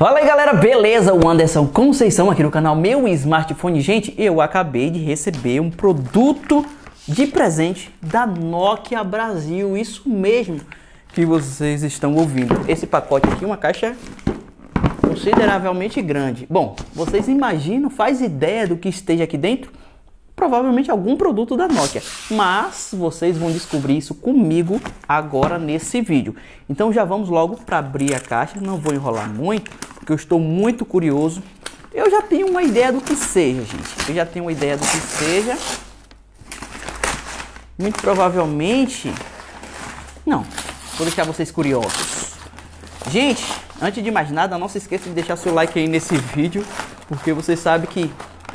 Fala aí galera, beleza? O Anderson Conceição aqui no canal Meu Smartphone. Gente, eu acabei de receber um produto de presente da Nokia Brasil. Isso mesmo que vocês estão ouvindo. Esse pacote aqui, uma caixa consideravelmente grande. Bom, vocês imaginam, faz ideia do que esteja aqui dentro? provavelmente algum produto da Nokia. Mas vocês vão descobrir isso comigo agora nesse vídeo. Então já vamos logo para abrir a caixa, não vou enrolar muito, porque eu estou muito curioso. Eu já tenho uma ideia do que seja, gente. Eu já tenho uma ideia do que seja. Muito provavelmente... Não, vou deixar vocês curiosos. Gente, antes de mais nada, não se esqueça de deixar seu like aí nesse vídeo, porque você sabe que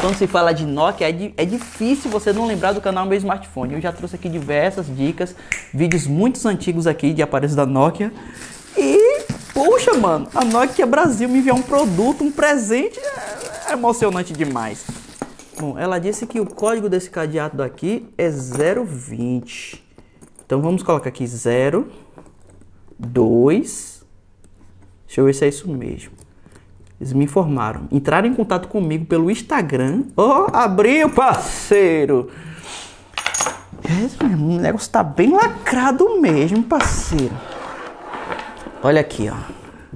quando se fala de Nokia, é, di é difícil você não lembrar do canal Meu Smartphone. Eu já trouxe aqui diversas dicas, vídeos muito antigos aqui de aparelhos da Nokia. E, poxa, mano, a Nokia Brasil me enviar um produto, um presente, é, é emocionante demais. Bom, ela disse que o código desse cadeado daqui é 020. Então vamos colocar aqui 0, 2. Deixa eu ver se é isso mesmo. Eles me informaram. Entraram em contato comigo pelo Instagram. Ó, oh, abriu, parceiro! O negócio tá bem lacrado mesmo, parceiro. Olha aqui, ó.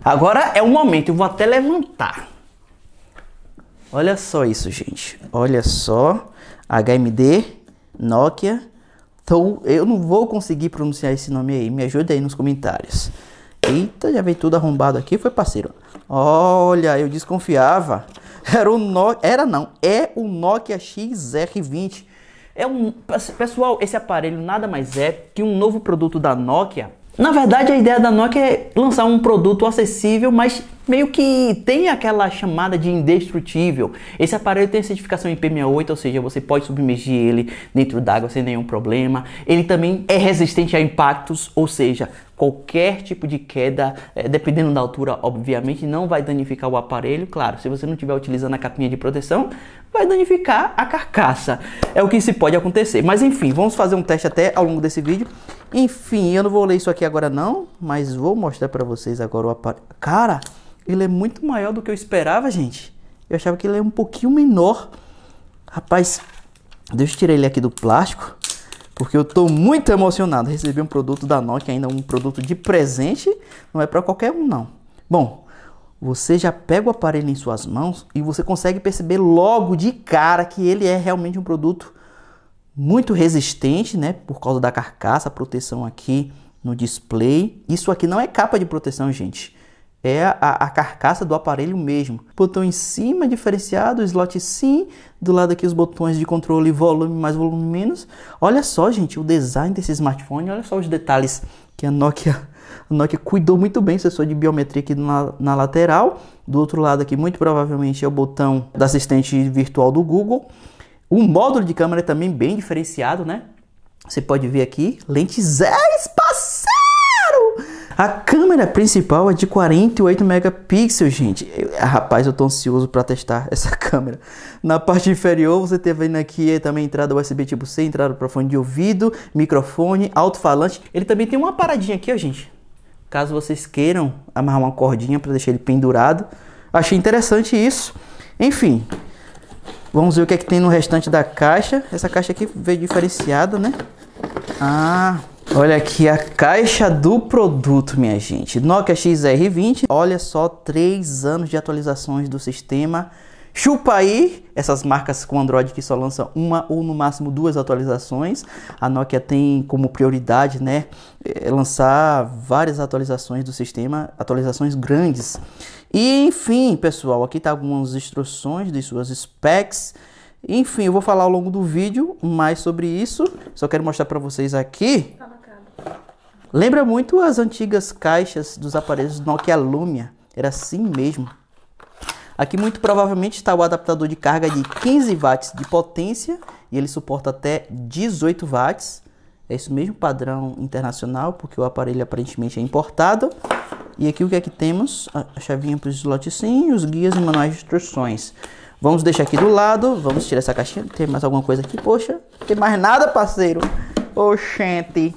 Agora é o momento, eu vou até levantar. Olha só isso, gente. Olha só. HMD, Nokia. Então, eu não vou conseguir pronunciar esse nome aí. Me ajuda aí nos comentários. Eita, já veio tudo arrombado aqui, foi parceiro. Olha, eu desconfiava. Era o no... era não, é o Nokia XR20. É um pessoal, esse aparelho nada mais é que um novo produto da Nokia. Na verdade, a ideia da Nokia é lançar um produto acessível, mas meio que tem aquela chamada de indestrutível. Esse aparelho tem a certificação IP68, ou seja, você pode submergir ele dentro d'água sem nenhum problema. Ele também é resistente a impactos, ou seja, Qualquer tipo de queda, eh, dependendo da altura, obviamente, não vai danificar o aparelho. Claro, se você não estiver utilizando a capinha de proteção, vai danificar a carcaça. É o que se pode acontecer. Mas enfim, vamos fazer um teste até ao longo desse vídeo. Enfim, eu não vou ler isso aqui agora não, mas vou mostrar para vocês agora o aparelho. Cara, ele é muito maior do que eu esperava, gente. Eu achava que ele é um pouquinho menor. Rapaz, deixa eu tirar ele aqui do plástico porque eu estou muito emocionado. Recebi um produto da Nokia, ainda um produto de presente, não é para qualquer um não. Bom, você já pega o aparelho em suas mãos e você consegue perceber logo de cara que ele é realmente um produto muito resistente, né? Por causa da carcaça, proteção aqui no display. Isso aqui não é capa de proteção, gente é a, a, carcaça do aparelho mesmo. Botão em cima diferenciado, slot sim, do lado aqui os botões de controle volume mais, volume menos. Olha só, gente, o design desse smartphone, olha só os detalhes que a Nokia, a Nokia cuidou muito bem, sensor de biometria aqui na, na lateral. Do outro lado aqui, muito provavelmente, é o botão da assistente virtual do Google. O módulo de câmera é também bem diferenciado, né? Você pode ver aqui, lentes é espaço! A câmera principal é de 48 megapixels, gente. Eu, rapaz, eu tô ansioso para testar essa câmera. Na parte inferior, você tem tá vendo aqui é também entrada USB tipo C, entrada para fone de ouvido, microfone, alto-falante. Ele também tem uma paradinha aqui, ó, gente. Caso vocês queiram amarrar uma cordinha para deixar ele pendurado. Achei interessante isso. Enfim, Vamos ver o que é que tem no restante da caixa. Essa caixa aqui veio diferenciada, né? Ah, Olha aqui a caixa do produto, minha gente. Nokia XR20, olha só, três anos de atualizações do sistema. Chupa aí essas marcas com Android que só lançam uma ou no máximo duas atualizações. A Nokia tem como prioridade, né, eh, lançar várias atualizações do sistema, atualizações grandes. E enfim, pessoal, aqui tá algumas instruções de suas specs. Enfim, eu vou falar ao longo do vídeo mais sobre isso. Só quero mostrar para vocês aqui. Lembra muito as antigas caixas dos aparelhos Nokia Lumia. Era assim mesmo. Aqui muito provavelmente está o adaptador de carga de 15 watts de potência e ele suporta até 18 watts. É isso mesmo, padrão internacional, porque o aparelho aparentemente é importado. E aqui o que é que temos? A chavinha para os slots sim, os guias e manuais de instruções. Vamos deixar aqui do lado, vamos tirar essa caixinha. Tem mais alguma coisa aqui? Poxa, tem mais nada, parceiro. Oxente.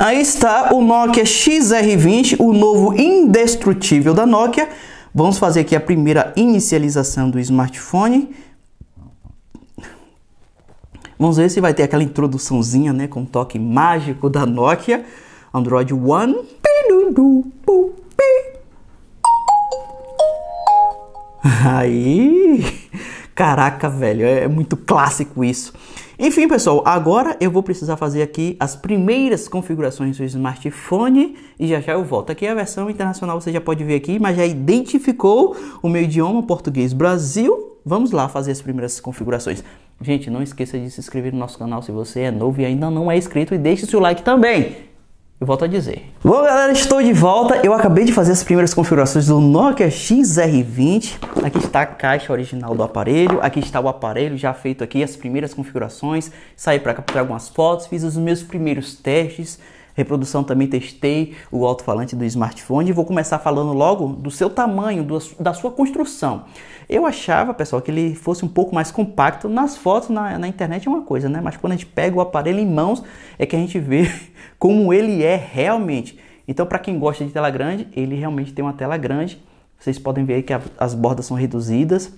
Aí está o Nokia XR20, o novo indestrutível da Nokia. Vamos fazer aqui a primeira inicialização do smartphone. Vamos ver se vai ter aquela introduçãozinha, né, com o toque mágico da Nokia. Android One. Aí, caraca, velho, é muito clássico isso. Enfim, pessoal, agora eu vou precisar fazer aqui as primeiras configurações do smartphone e já já eu volto. Aqui é a versão internacional você já pode ver aqui, mas já identificou o meu idioma português Brasil. Vamos lá fazer as primeiras configurações. Gente, não esqueça de se inscrever no nosso canal se você é novo e ainda não é inscrito e deixe seu like também. Eu volto a dizer. Bom, galera, estou de volta. Eu acabei de fazer as primeiras configurações do Nokia XR20. Aqui está a caixa original do aparelho. Aqui está o aparelho já feito aqui, as primeiras configurações. Saí para capturar algumas fotos, fiz os meus primeiros testes. Reprodução também testei o alto-falante do smartphone e vou começar falando logo do seu tamanho, do, da sua construção. Eu achava, pessoal, que ele fosse um pouco mais compacto. Nas fotos, na, na internet é uma coisa, né? Mas quando a gente pega o aparelho em mãos, é que a gente vê como ele é realmente. Então, para quem gosta de tela grande, ele realmente tem uma tela grande. Vocês podem ver que a, as bordas são reduzidas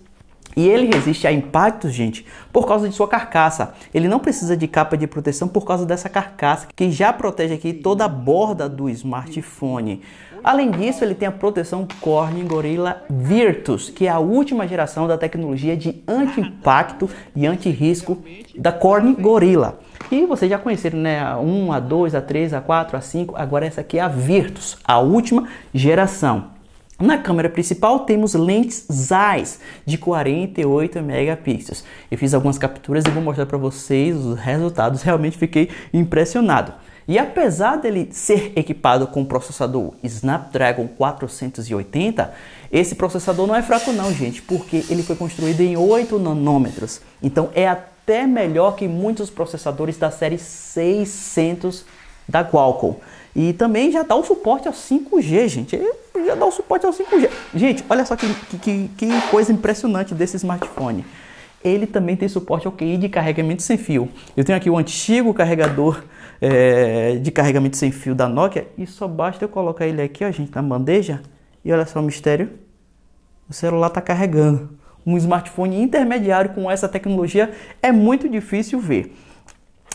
e ele resiste a impactos, gente, por causa de sua carcaça. Ele não precisa de capa de proteção por causa dessa carcaça que já protege aqui toda a borda do smartphone. Além disso, ele tem a proteção Corning Gorilla Virtus, que é a última geração da tecnologia de anti-impacto e anti-risco da Corning Gorilla. E vocês já conheceram, né? A 1, a 2, a 3, a 4, a 5. Agora essa aqui é a Virtus, a última geração. Na câmera principal temos lentes Zeiss de 48 megapixels. Eu fiz algumas capturas e vou mostrar para vocês os resultados, realmente fiquei impressionado. E apesar dele ser equipado com o processador Snapdragon 480, esse processador não é fraco não, gente, porque ele foi construído em 8 nanômetros. Então é até melhor que muitos processadores da série 600 da Qualcomm. E também já dá o suporte ao 5G, gente. já dá o suporte ao 5G. Gente, olha só que, que, que coisa impressionante desse smartphone. Ele também tem suporte ao QI de carregamento sem fio. Eu tenho aqui o antigo carregador é, de carregamento sem fio da Nokia e só basta eu colocar ele aqui, ó, gente, na bandeja. E olha só o mistério. O celular está carregando. Um smartphone intermediário com essa tecnologia é muito difícil ver.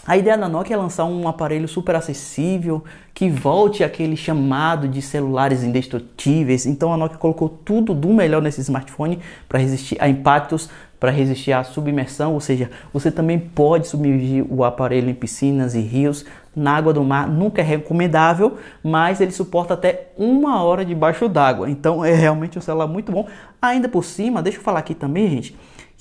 A ideia da Nokia é lançar um aparelho super acessível que volte aquele chamado de celulares indestrutíveis. Então a Nokia colocou tudo do melhor nesse smartphone para resistir a impactos, para resistir à submersão, ou seja, você também pode submergir o aparelho em piscinas e rios. Na água do mar nunca é recomendável, mas ele suporta até uma hora debaixo d'água. Então é realmente um celular muito bom. Ainda por cima, deixa eu falar aqui também, gente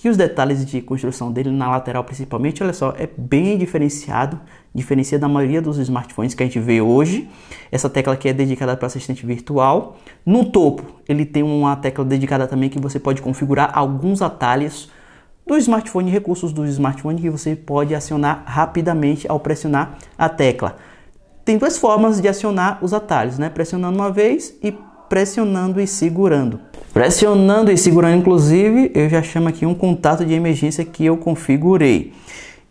que os detalhes de construção dele na lateral, principalmente, olha só, é bem diferenciado, diferencia da maioria dos smartphones que a gente vê hoje. Essa tecla aqui é dedicada para assistente virtual. No topo, ele tem uma tecla dedicada também que você pode configurar alguns atalhos do smartphone, recursos do smartphone que você pode acionar rapidamente ao pressionar a tecla. Tem duas formas de acionar os atalhos, né? Pressionando uma vez e pressionando e segurando. Pressionando e segurando, inclusive, eu já chamo aqui um contato de emergência que eu configurei.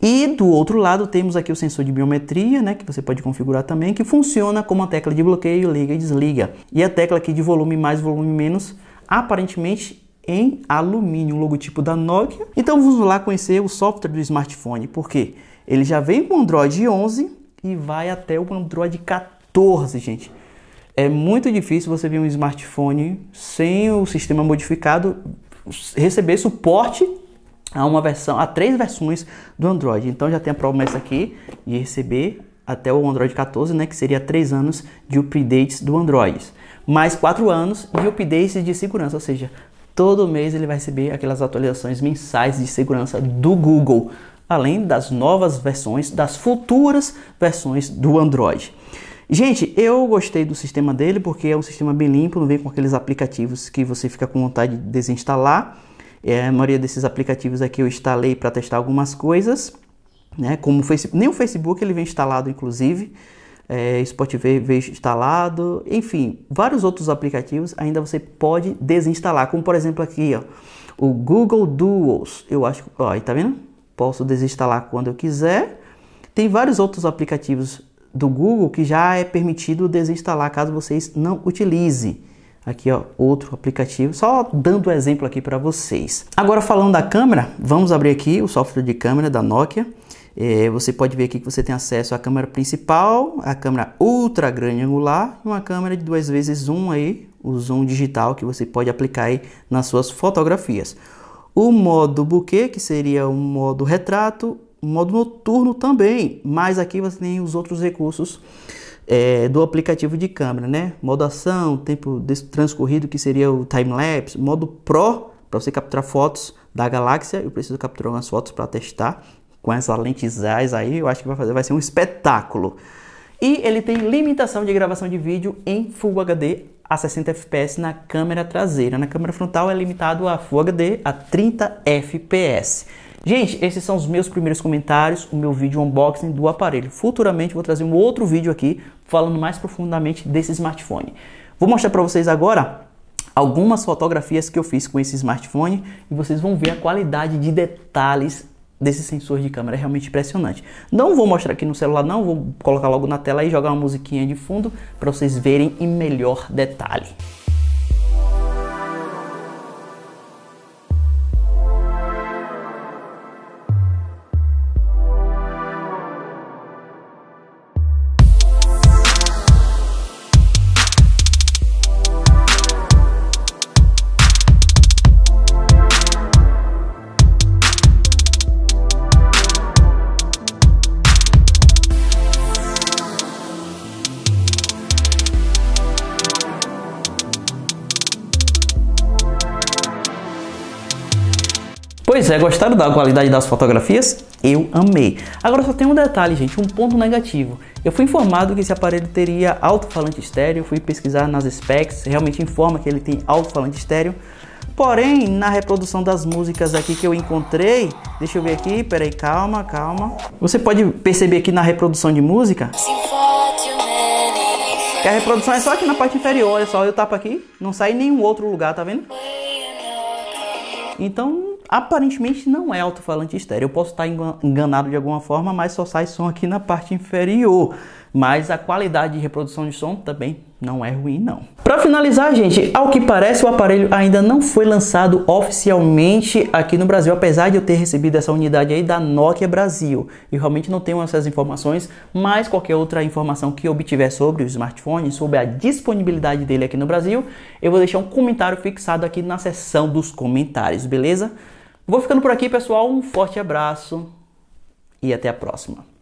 E do outro lado temos aqui o sensor de biometria, né, que você pode configurar também, que funciona como a tecla de bloqueio, liga e desliga. E a tecla aqui de volume mais, volume menos, aparentemente em alumínio, o logotipo da Nokia. Então vamos lá conhecer o software do smartphone, porque ele já vem com Android 11 e vai até o Android 14, gente. É muito difícil você ver um smartphone sem o sistema modificado receber suporte a uma versão, a três versões do Android. Então já tem a promessa aqui de receber até o Android 14, né, que seria três anos de updates do Android, mais quatro anos de updates de segurança, ou seja, todo mês ele vai receber aquelas atualizações mensais de segurança do Google, além das novas versões, das futuras versões do Android. Gente, eu gostei do sistema dele porque é um sistema bem limpo, não vem com aqueles aplicativos que você fica com vontade de desinstalar. É, a maioria desses aplicativos aqui eu instalei para testar algumas coisas, né? Como o Facebook, nem o Facebook ele vem instalado, inclusive. É, Spotify veio instalado, enfim, vários outros aplicativos ainda você pode desinstalar, como por exemplo aqui, ó, o Google Duos. Eu acho, ó, aí tá vendo? Posso desinstalar quando eu quiser. Tem vários outros aplicativos do Google que já é permitido desinstalar caso vocês não utilize. Aqui ó, outro aplicativo, só dando exemplo aqui para vocês. Agora falando da câmera, vamos abrir aqui o software de câmera da Nokia. É, você pode ver aqui que você tem acesso à câmera principal, à câmera ultra grande angular, uma câmera de duas vezes zoom aí, o zoom digital que você pode aplicar aí nas suas fotografias. O modo buquê, que seria o modo retrato, modo noturno também, mas aqui você tem os outros recursos é, do aplicativo de câmera, né? Modo ação, tempo transcorrido, que seria o time-lapse, modo Pro, para você capturar fotos da galáxia. Eu preciso capturar umas fotos para testar com essa lentes aí, eu acho que vai, fazer, vai ser um espetáculo. E ele tem limitação de gravação de vídeo em Full HD a 60 fps na câmera traseira. Na câmera frontal é limitado a Full HD a 30 fps. Gente, esses são os meus primeiros comentários, o meu vídeo unboxing do aparelho. Futuramente vou trazer um outro vídeo aqui falando mais profundamente desse smartphone. Vou mostrar para vocês agora algumas fotografias que eu fiz com esse smartphone e vocês vão ver a qualidade de detalhes desse sensor de câmera, é realmente impressionante. Não vou mostrar aqui no celular não, vou colocar logo na tela e jogar uma musiquinha de fundo para vocês verem em melhor detalhe. Pois é, gostaram da qualidade das fotografias? Eu amei. Agora só tem um detalhe, gente, um ponto negativo. Eu fui informado que esse aparelho teria alto-falante estéreo, fui pesquisar nas specs, realmente informa que ele tem alto-falante estéreo. Porém, na reprodução das músicas aqui que eu encontrei, deixa eu ver aqui, peraí, calma, calma. Você pode perceber aqui na reprodução de música que a reprodução é só aqui na parte inferior, é só eu tapo aqui, não sai em nenhum outro lugar, tá vendo? Então Aparentemente não é alto-falante estéreo. Eu posso estar enganado de alguma forma, mas só sai som aqui na parte inferior. Mas a qualidade de reprodução de som também não é ruim não. Para finalizar, gente, ao que parece o aparelho ainda não foi lançado oficialmente aqui no Brasil, apesar de eu ter recebido essa unidade aí da Nokia Brasil. E realmente não tenho essas informações, mas qualquer outra informação que eu obtiver sobre o smartphone, sobre a disponibilidade dele aqui no Brasil, eu vou deixar um comentário fixado aqui na seção dos comentários, beleza? Vou ficando por aqui, pessoal. Um forte abraço e até a próxima.